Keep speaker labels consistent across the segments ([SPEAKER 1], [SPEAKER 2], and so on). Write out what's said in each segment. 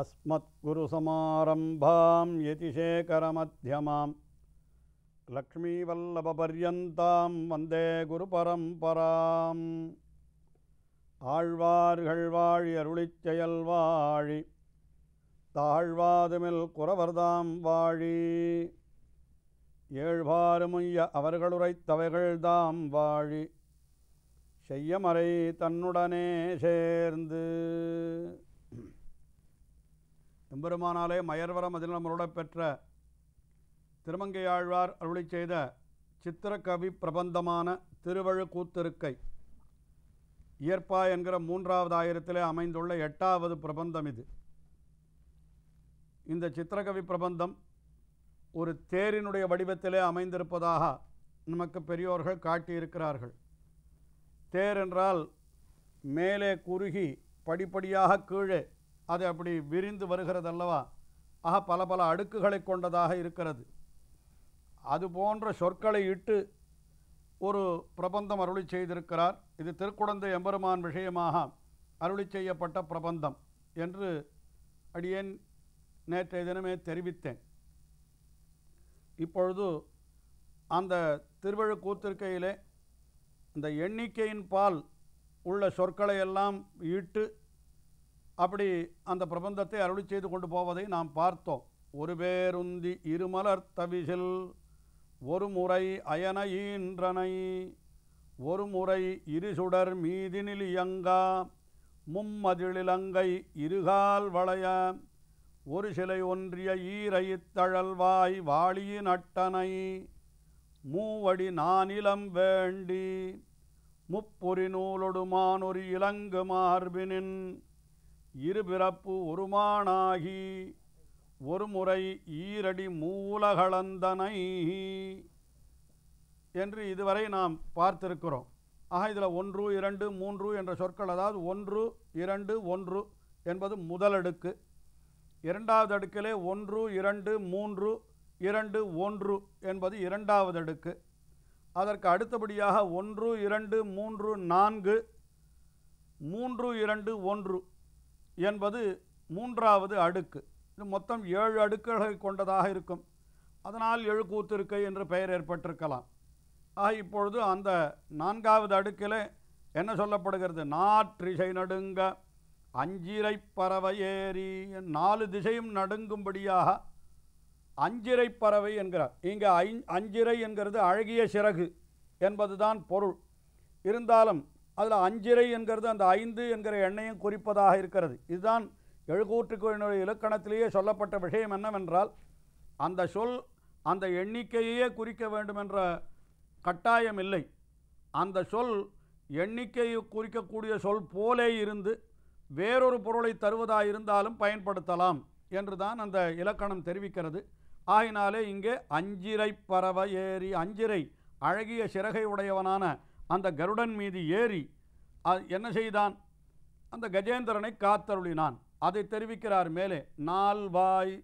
[SPEAKER 1] अस्मत्गुरुसमारम्भां यतिशेखरमध्यमां வந்தே குரு பரம்பராம் ஆழ்வார்கள் வாழி அருளிச் வாழி தாழ்வாதுமில் குரவர்தாம் வாழி ஏழ்வாறுமுய்ய அவர்களுரைத்தவைகள்தாம் வாழி செய்யமறை தன்னுடனே சேர்ந்து எம்பெருமானாலே மயர்வரம் அதில் நம்மளோட பெற்ற திருமங்கையாழ்வார் அருளி செய்த சித்திரகவி பிரபந்தமான திருவழுக்கூத்திருக்கை இயற்பா என்கிற மூன்றாவது ஆயிரத்திலே அமைந்துள்ள எட்டாவது பிரபந்தம் இது இந்த சித்திரகவி பிரபந்தம் ஒரு தேரினுடைய வடிவத்திலே அமைந்திருப்பதாக நமக்கு பெரியோர்கள் காட்டியிருக்கிறார்கள் தேர் என்றால் மேலே குறுகி படிப்படியாக கீழே அது அப்படி விரிந்து வருகிறது அல்லவா ஆக பல பல அடுக்குகளை கொண்டதாக இருக்கிறது அது போன்ற சொற்களை இட்டு ஒரு பிரபந்தம் அருளி செய்திருக்கிறார் இது திருக்குடந்தை எம்பெருமான் விஷயமாக அருளி செய்யப்பட்ட பிரபந்தம் என்று அடியேன் நேற்றைய தினமே தெரிவித்தேன் இப்பொழுது அந்த கூத்திருக்கையிலே இந்த எண்ணிக்கையின் பால் உள்ள சொற்களை எல்லாம் ஈட்டு அப்படி அந்த பிரபந்தத்தை அருளி செய்து கொண்டு போவதை நாம் பார்த்தோம் ஒரு பேருந்தி இருமலர் தவிசில் ஒரு முறை அயன ஒரு முறை இருசுடர் மீதினில் இயங்கா மும்மதிழிலங்கை இருகால் வளைய ஒரு சிலை ஒன்றிய ஈரை தழல்வாய் வாளியின் அட்டனை மூவடி நானிலம் வேண்டி முப்பொறி நூலொடுமானொரு இலங்கு மார்பினின் இருபிறப்பு ஒருமானாகி ஒருமுறை ஈரடி மூலகளந்தனை என்று இதுவரை நாம் பார்த்திருக்கிறோம் ஆக இதில் ஒன்று இரண்டு மூன்று என்ற சொற்கள் அதாவது ஒன்று இரண்டு ஒன்று என்பது முதல் அடுக்கு இரண்டாவது அடுக்கிலே ஒன்று இரண்டு மூன்று இரண்டு ஒன்று என்பது இரண்டாவது அடுக்கு அதற்கு அடுத்தபடியாக ஒன்று இரண்டு மூன்று நான்கு மூன்று இரண்டு ஒன்று என்பது மூன்றாவது அடுக்கு இது மொத்தம் ஏழு அடுக்குகளை கொண்டதாக இருக்கும் அதனால் எழுக்கூத்திருக்கை என்று பெயர் ஏற்பட்டிருக்கலாம் ஆக இப்பொழுது அந்த நான்காவது அடுக்கில் என்ன சொல்லப்படுகிறது நாற்றிசை நடுங்க அஞ்சிரை பறவை ஏறி நாலு திசையும் நடுங்கும்படியாக அஞ்சிரை பறவை என்கிறார் இங்கே ஐ அஞ்சிரை என்கிறது அழகிய சிறகு என்பதுதான் பொருள் இருந்தாலும் அதில் அஞ்சிரை என்கிறது அந்த ஐந்து என்கிற எண்ணையும் குறிப்பதாக இருக்கிறது இதுதான் எழுகூற்றுக்குழுவினுடைய இலக்கணத்திலேயே சொல்லப்பட்ட விஷயம் என்னவென்றால் அந்த சொல் அந்த எண்ணிக்கையே குறிக்க வேண்டும் என்ற கட்டாயம் இல்லை அந்த சொல் எண்ணிக்கையை குறிக்கக்கூடிய சொல் போலே இருந்து வேறொரு பொருளை தருவதாக இருந்தாலும் பயன்படுத்தலாம் என்று தான் அந்த இலக்கணம் தெரிவிக்கிறது ஆகினாலே இங்கே அஞ்சிரை பறவை ஏறி அஞ்சிரை அழகிய சிறகை உடையவனான அந்த கருடன் மீது ஏறி என்ன செய்தான் அந்த கஜேந்திரனை காத்தருளினான் அதை தெரிவிக்கிறார் மேலே நால்வாய்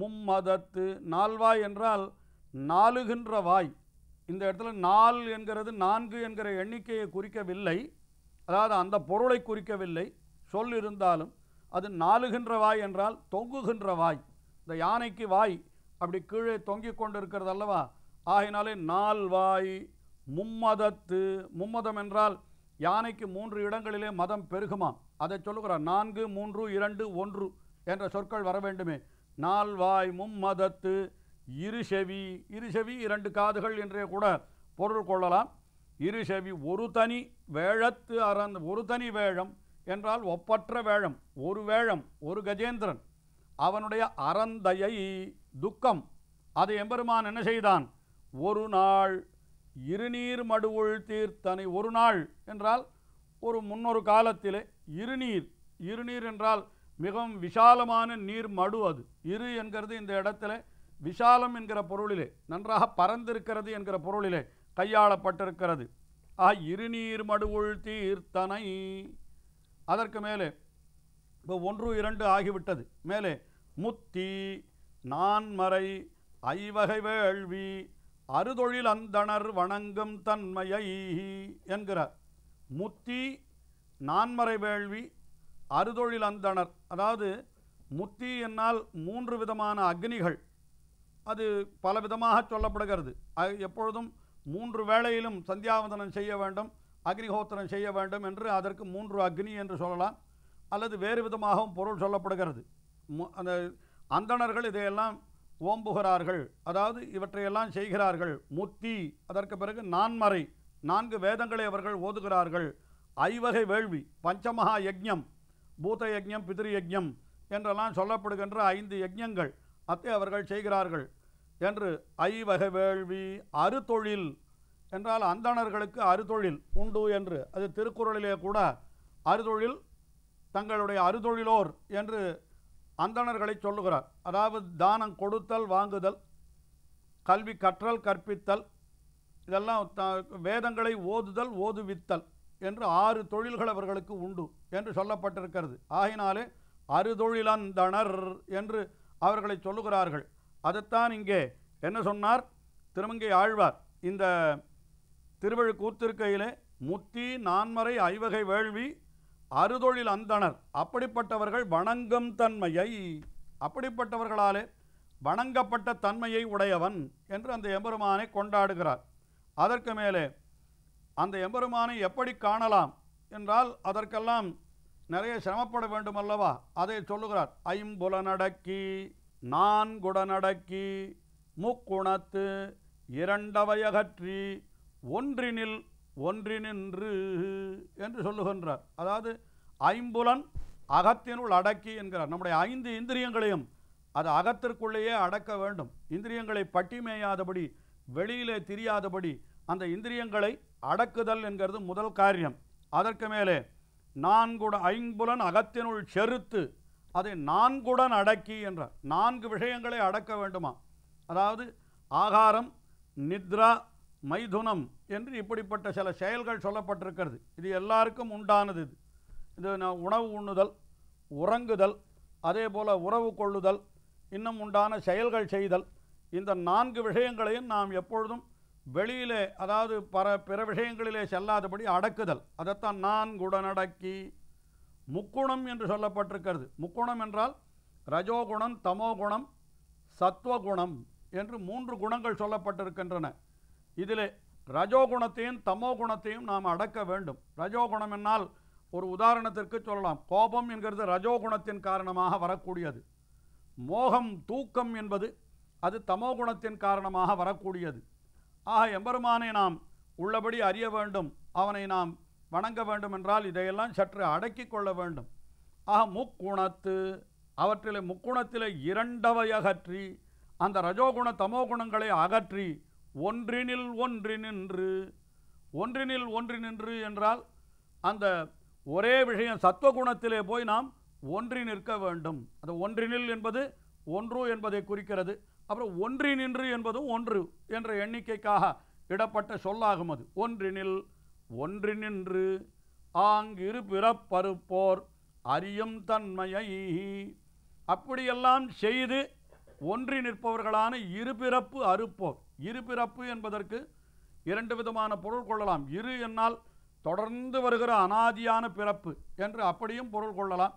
[SPEAKER 1] மும்மதத்து நால்வாய் என்றால் நாலுகின்ற வாய் இந்த இடத்துல நாள் என்கிறது நான்கு என்கிற எண்ணிக்கையை குறிக்கவில்லை அதாவது அந்த பொருளை குறிக்கவில்லை சொல் இருந்தாலும் அது நாலுகின்ற வாய் என்றால் தொங்குகின்ற வாய் இந்த யானைக்கு வாய் அப்படி கீழே தொங்கிக் கொண்டிருக்கிறது அல்லவா ஆகினாலே நால்வாய் மும்மதத்து மும்மதம் என்றால் யானைக்கு மூன்று இடங்களிலே மதம் பெருகுமா அதை சொல்லுகிறார் நான்கு மூன்று இரண்டு ஒன்று என்ற சொற்கள் வர வேண்டுமே நால்வாய் மும்மதத்து இருசெவி இருசெவி இரண்டு காதுகள் என்றே கூட பொருள் கொள்ளலாம் இருசெவி ஒரு தனி வேழத்து அறந்த ஒரு தனி வேழம் என்றால் ஒப்பற்ற வேழம் ஒரு வேழம் ஒரு கஜேந்திரன் அவனுடைய அறந்தையை துக்கம் அதை எம்பெருமான் என்ன செய்தான் ஒரு நாள் இருநீர் மடுவுள் தீர்த்தனை ஒரு நாள் என்றால் ஒரு முன்னொரு காலத்திலே இருநீர் இருநீர் என்றால் மிகவும் விஷாலமான நீர் மடு அது இரு என்கிறது இந்த இடத்துல விஷாலம் என்கிற பொருளிலே நன்றாக பறந்திருக்கிறது என்கிற பொருளிலே கையாளப்பட்டிருக்கிறது ஆ இருநீர் மடுவுள் தீர்த்தனை அதற்கு மேலே இப்போ ஒன்று இரண்டு ஆகிவிட்டது மேலே முத்தி நான்மறை ஐவகை வேள்வி அறுதொழில் அந்தனர் வணங்கும் தன்மையை என்கிறார் முத்தி நான்மறை வேள்வி அறுதொழில் அந்தனர் அதாவது முத்தி என்னால் மூன்று விதமான அக்னிகள் அது பல விதமாக சொல்லப்படுகிறது எப்பொழுதும் மூன்று வேளையிலும் சந்தியாவந்தனம் செய்ய வேண்டும் அக்னிஹோத்திரம் செய்ய வேண்டும் என்று அதற்கு மூன்று அக்னி என்று சொல்லலாம் அல்லது வேறு விதமாகவும் பொருள் சொல்லப்படுகிறது அந்த அந்தணர்கள் இதையெல்லாம் ஓம்புகிறார்கள் அதாவது இவற்றையெல்லாம் செய்கிறார்கள் முத்தி அதற்கு பிறகு நான்மறை நான்கு வேதங்களை அவர்கள் ஓதுகிறார்கள் ஐவகை வேள்வி பஞ்சமகா யஜ்யம் பூத யஜ்யம் பிதிரு யஜ்யம் என்றெல்லாம் சொல்லப்படுகின்ற ஐந்து யஜ்யங்கள் அத்தை அவர்கள் செய்கிறார்கள் என்று ஐவகை வேள்வி அறுதொழில் என்றால் அந்தணர்களுக்கு அறுதொழில் உண்டு என்று அது திருக்குறளிலே கூட அறுதொழில் தங்களுடைய அறுதொழிலோர் என்று அந்தணர்களை சொல்லுகிறார் அதாவது தானம் கொடுத்தல் வாங்குதல் கல்வி கற்றல் கற்பித்தல் இதெல்லாம் வேதங்களை ஓதுதல் ஓதுவித்தல் என்று ஆறு தொழில்கள் அவர்களுக்கு உண்டு என்று சொல்லப்பட்டிருக்கிறது ஆகினாலே அறுதொழிலந்தணர் என்று அவர்களை சொல்லுகிறார்கள் அதைத்தான் இங்கே என்ன சொன்னார் திருமங்கை ஆழ்வார் இந்த கூத்திருக்கையிலே முத்தி நான்மறை ஐவகை வேள்வி அறுதொழில் அந்தனர் அப்படிப்பட்டவர்கள் வணங்கும் தன்மையை அப்படிப்பட்டவர்களாலே வணங்கப்பட்ட தன்மையை உடையவன் என்று அந்த எம்பெருமானை கொண்டாடுகிறார் அதற்கு மேலே அந்த எம்பெருமானை எப்படி காணலாம் என்றால் அதற்கெல்லாம் நிறைய சிரமப்பட வேண்டும் அல்லவா அதை சொல்லுகிறார் ஐம்புலனடக்கி நடக்கி முக்குணத்து இரண்டவையகற்றி ஒன்றினில் ஒன்றினின்று என்று சொல்லுகின்றார் அதாவது ஐம்புலன் அகத்தினுள் அடக்கி என்கிறார் நம்முடைய ஐந்து இந்திரியங்களையும் அது அகத்திற்குள்ளேயே அடக்க வேண்டும் இந்திரியங்களை பட்டிமேயாதபடி வெளியிலே திரியாதபடி அந்த இந்திரியங்களை அடக்குதல் என்கிறது முதல் காரியம் அதற்கு மேலே நான்குட ஐம்புலன் அகத்தினுள் செருத்து அதை நான்குடன் அடக்கி என்றார் நான்கு விஷயங்களை அடக்க வேண்டுமா அதாவது ஆகாரம் நித்ரா மைதுனம் என்று இப்படிப்பட்ட சில செயல்கள் சொல்லப்பட்டிருக்கிறது இது எல்லாருக்கும் உண்டானது இது இது நான் உணவு உண்ணுதல் உறங்குதல் அதே போல் உறவு கொள்ளுதல் இன்னும் உண்டான செயல்கள் செய்தல் இந்த நான்கு விஷயங்களையும் நாம் எப்பொழுதும் வெளியிலே அதாவது பர பிற விஷயங்களிலே செல்லாதபடி அடக்குதல் அதைத்தான் நான் குடநடக்கி முக்குணம் என்று சொல்லப்பட்டிருக்கிறது முக்குணம் என்றால் ரஜோகுணம் தமோகுணம் சத்வகுணம் என்று மூன்று குணங்கள் சொல்லப்பட்டிருக்கின்றன இதில் ரஜோகுணத்தையும் தமோ குணத்தையும் நாம் அடக்க வேண்டும் ரஜோகுணம் என்னால் ஒரு உதாரணத்திற்கு சொல்லலாம் கோபம் என்கிறது ரஜோகுணத்தின் காரணமாக வரக்கூடியது மோகம் தூக்கம் என்பது அது தமோ குணத்தின் காரணமாக வரக்கூடியது ஆக எம்பெருமானை நாம் உள்ளபடி அறிய வேண்டும் அவனை நாம் வணங்க வேண்டும் என்றால் இதையெல்லாம் சற்று அடக்கி கொள்ள வேண்டும் ஆக முக்குணத்து அவற்றிலே முக்குணத்திலே இரண்டவை அகற்றி அந்த ரஜோகுண தமோ குணங்களை அகற்றி ஒன்றினில் ஒன்று நின்று ஒன்றினில் ஒன்று நின்று என்றால் அந்த ஒரே விஷயம் சத்துவகுணத்திலே போய் நாம் ஒன்றி நிற்க வேண்டும் அந்த ஒன்றினில் என்பது ஒன்று என்பதை குறிக்கிறது அப்புறம் ஒன்றி நின்று என்பதும் ஒன்று என்ற எண்ணிக்கைக்காக இடப்பட்ட சொல்லாகும் அது ஒன்றினில் ஒன்றி நின்று ஆங்கிரு பிறப்பருப்போர் அறியும் தன்மையை அப்படியெல்லாம் செய்து ஒன்றி நிற்பவர்களான இருபிறப்பு அறுப்போர் இருபிறப்பு என்பதற்கு இரண்டு விதமான பொருள் கொள்ளலாம் இரு என்னால் தொடர்ந்து வருகிற அனாதியான பிறப்பு என்று அப்படியும் பொருள் கொள்ளலாம்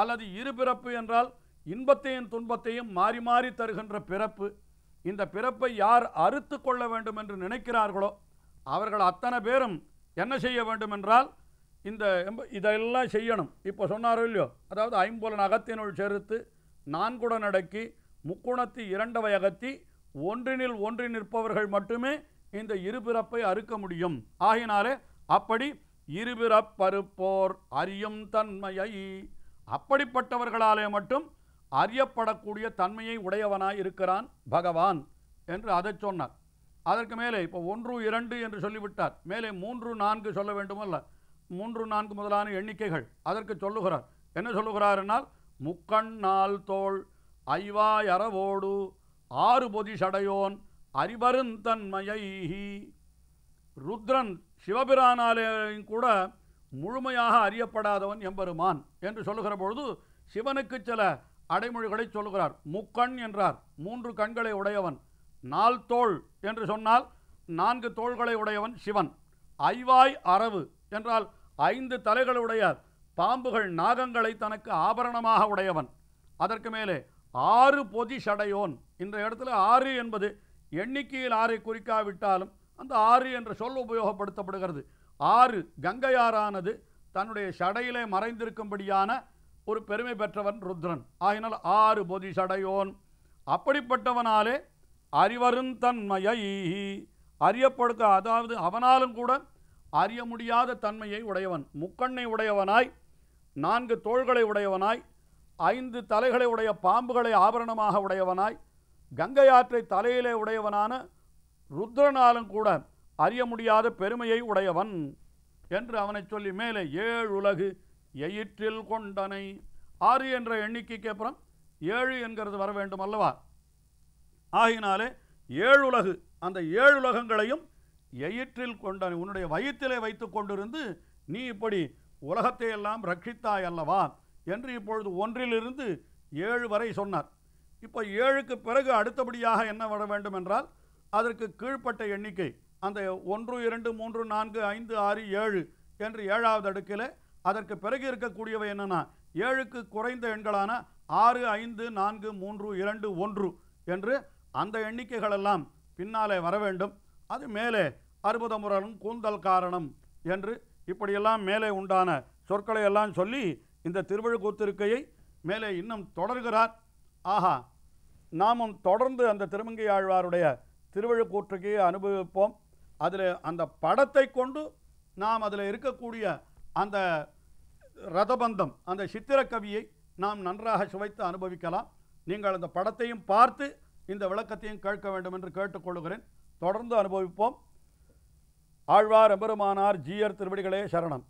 [SPEAKER 1] அல்லது இரு பிறப்பு என்றால் இன்பத்தையும் துன்பத்தையும் மாறி மாறி தருகின்ற பிறப்பு இந்த பிறப்பை யார் அறுத்து கொள்ள வேண்டும் என்று நினைக்கிறார்களோ அவர்கள் அத்தனை பேரும் என்ன செய்ய வேண்டும் என்றால் இந்த இதெல்லாம் செய்யணும் இப்போ சொன்னாரோ இல்லையோ அதாவது ஐம்பொலன் அகத்தினுள் செருத்து நான்குடன் அடக்கி முக்குணத்தி இரண்டவை அகத்தி ஒன்றினில் ஒன்றி நிற்பவர்கள் மட்டுமே இந்த இருபிறப்பை அறுக்க முடியும் ஆகினாலே அப்படி இருபிறப்பறுப்போர் அறியும் தன்மையை அப்படிப்பட்டவர்களாலே மட்டும் அறியப்படக்கூடிய தன்மையை உடையவனாய் இருக்கிறான் பகவான் என்று அதை சொன்னார் அதற்கு மேலே இப்போ ஒன்று இரண்டு என்று சொல்லிவிட்டார் மேலே மூன்று நான்கு சொல்ல வேண்டுமல்ல மூன்று நான்கு முதலான எண்ணிக்கைகள் அதற்கு சொல்லுகிறார் என்ன சொல்லுகிறார் என்னால் முக்கண் நாள் தோல் ஐவாயரவோடு ஆறு பொதிஷடையோன் அறிவருந்தன்மையை ருத்ரன் சிவபிரானாலேயும் கூட முழுமையாக அறியப்படாதவன் எம்பெருமான் என்று சொல்லுகிற பொழுது சிவனுக்கு சில அடைமொழிகளை சொல்லுகிறார் முக்கண் என்றார் மூன்று கண்களை உடையவன் நால் தோல் என்று சொன்னால் நான்கு தோள்களை உடையவன் சிவன் ஐவாய் அரவு என்றால் ஐந்து தலைகளுடைய பாம்புகள் நாகங்களை தனக்கு ஆபரணமாக உடையவன் அதற்கு மேலே ஆறு பொதி சடையோன் இந்த இடத்துல ஆறு என்பது எண்ணிக்கையில் ஆறை குறிக்காவிட்டாலும் அந்த ஆறு என்ற சொல் உபயோகப்படுத்தப்படுகிறது ஆறு கங்கையாரானது தன்னுடைய சடையிலே மறைந்திருக்கும்படியான ஒரு பெருமை பெற்றவன் ருத்ரன் ஆகினால் ஆறு பொதி சடையோன் அப்படிப்பட்டவனாலே அறிவருந்தன்மையை அறியப்படுத்த அதாவது அவனாலும் கூட அறிய முடியாத தன்மையை உடையவன் முக்கண்ணை உடையவனாய் நான்கு தோள்களை உடையவனாய் ஐந்து தலைகளை உடைய பாம்புகளை ஆபரணமாக உடையவனாய் கங்கை ஆற்றை தலையிலே உடையவனான ருத்ரனாலும் கூட அறிய முடியாத பெருமையை உடையவன் என்று அவனை சொல்லி மேலே ஏழு உலகு எயிற்றில் கொண்டனை ஆறு என்ற எண்ணிக்கைக்கு அப்புறம் ஏழு என்கிறது வர வேண்டும் அல்லவா ஆகினாலே ஏழுலகு அந்த ஏழு உலகங்களையும் எயிற்றில் கொண்டனை உன்னுடைய வயிற்றிலே வைத்து கொண்டிருந்து நீ இப்படி உலகத்தை எல்லாம் ரட்சித்தாய் அல்லவா என்று இப்பொழுது ஒன்றிலிருந்து ஏழு வரை சொன்னார் இப்போ ஏழுக்கு பிறகு அடுத்தபடியாக என்ன வர வேண்டும் என்றால் அதற்கு கீழ்ப்பட்ட எண்ணிக்கை அந்த ஒன்று இரண்டு மூன்று நான்கு ஐந்து ஆறு ஏழு என்று ஏழாவது அடுக்கில் அதற்கு பிறகு இருக்கக்கூடியவை என்னென்னா ஏழுக்கு குறைந்த எண்களான ஆறு ஐந்து நான்கு மூன்று இரண்டு ஒன்று என்று அந்த எண்ணிக்கைகளெல்லாம் பின்னாலே வர வேண்டும் அது மேலே அறுபத முரலும் கூந்தல் காரணம் என்று இப்படியெல்லாம் மேலே உண்டான சொற்களை எல்லாம் சொல்லி இந்த திருவழுக்கூத்திருக்கையை மேலே இன்னும் தொடர்கிறார் ஆஹா நாமும் தொடர்ந்து அந்த திருமங்கை ஆழ்வாருடைய திருவழுக்கூற்றுக்கு அனுபவிப்போம் அதில் அந்த படத்தை கொண்டு நாம் அதில் இருக்கக்கூடிய அந்த ரதபந்தம் அந்த சித்திரக்கவியை நாம் நன்றாக சுவைத்து அனுபவிக்கலாம் நீங்கள் அந்த படத்தையும் பார்த்து இந்த விளக்கத்தையும் கேட்க வேண்டும் என்று கேட்டுக்கொள்கிறேன் தொடர்ந்து அனுபவிப்போம் ஆழ்வார் எம்பெருமானார் ஜியர் திருவடிகளே சரணம்